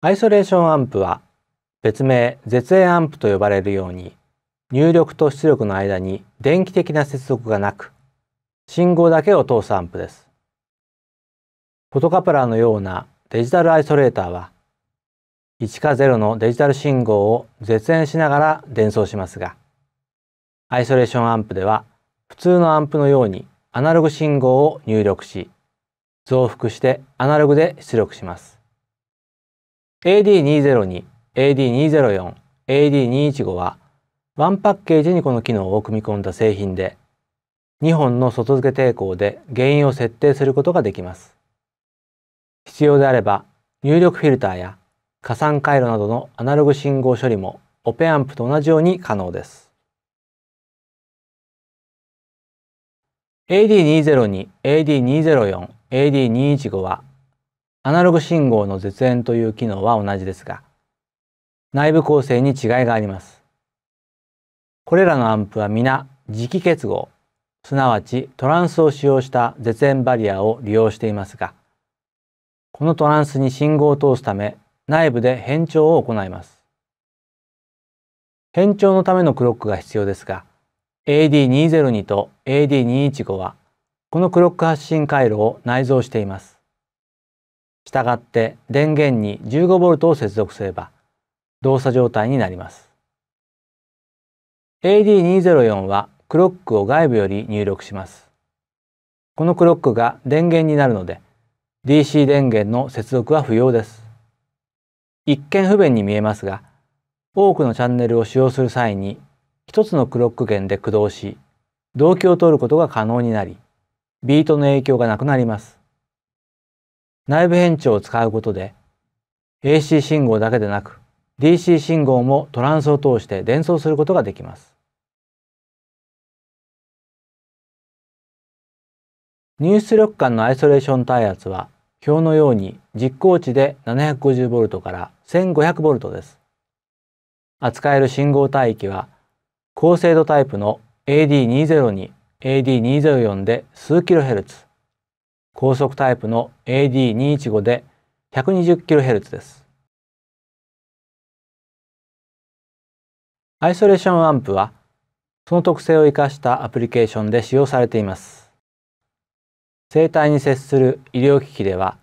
アイソレーションアンプは別名絶縁アンプと呼ばれるように入力と出力の間に電気的な接続がなく信号だけを通すアンプです。フォトカプラーのようなデジタルアイソレーターは1か0のデジタル信号を絶縁しながら伝送しますがアイソレーションアンプでは普通のアンプのようにアナログ信号を入力し増幅してアナログで出力します。AD202、AD204、AD215 はワンパッケージにこの機能を組み込んだ製品で2本の外付け抵抗で原因を設定することができます。必要であれば入力フィルターや加算回路などのアナログ信号処理もオペアンプと同じように可能です。AD202、AD204、AD215 はアナログ信号の絶縁という機能は同じですが、内部構成に違いがあります。これらのアンプは皆磁気結合、すなわちトランスを使用した絶縁バリアを利用していますが、このトランスに信号を通すため内部で変調を行います。変調のためのクロックが必要ですが、AD202 と AD215 はこのクロック発信回路を内蔵しています。したがって電源に 15V を接続すれば動作状態になります AD204 はクロックを外部より入力しますこのクロックが電源になるので DC 電源の接続は不要です一見不便に見えますが多くのチャンネルを使用する際に一つのクロック源で駆動し動機を取ることが可能になりビートの影響がなくなります内部変調を使うことで AC 信号だけでなく DC 信号もトランスを通して伝送することができます。入出力間のアイソレーション耐圧は表のように実行値で 750V から 1500V です。扱える信号帯域は高精度タイプの AD20 に AD204 で数 kHz、高速タイプの AD215 で 120kHz です。アイソレーションアンプはその特性を生かしたアプリケーションで使用されています。生体に接する医療機器では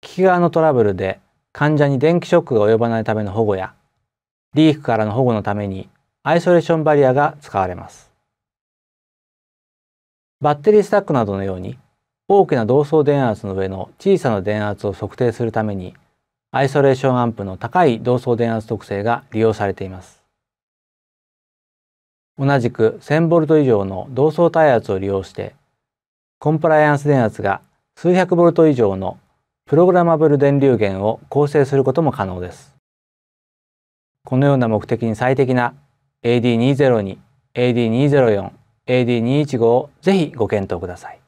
機器側のトラブルで患者に電気ショックが及ばないための保護やリークからの保護のためにアイソレーションバリアが使われます。バッテリースタックなどのように大きな同層電圧の上の小さな電圧を測定するためにアイソレーションアンプの高い同層電圧特性が利用されています同じく 1000V 以上の同層耐圧を利用してコンプライアンス電圧が数百 V 以上のプログラマブル電流源を構成することも可能ですこのような目的に最適な AD202、AD204、AD215 をぜひご検討ください。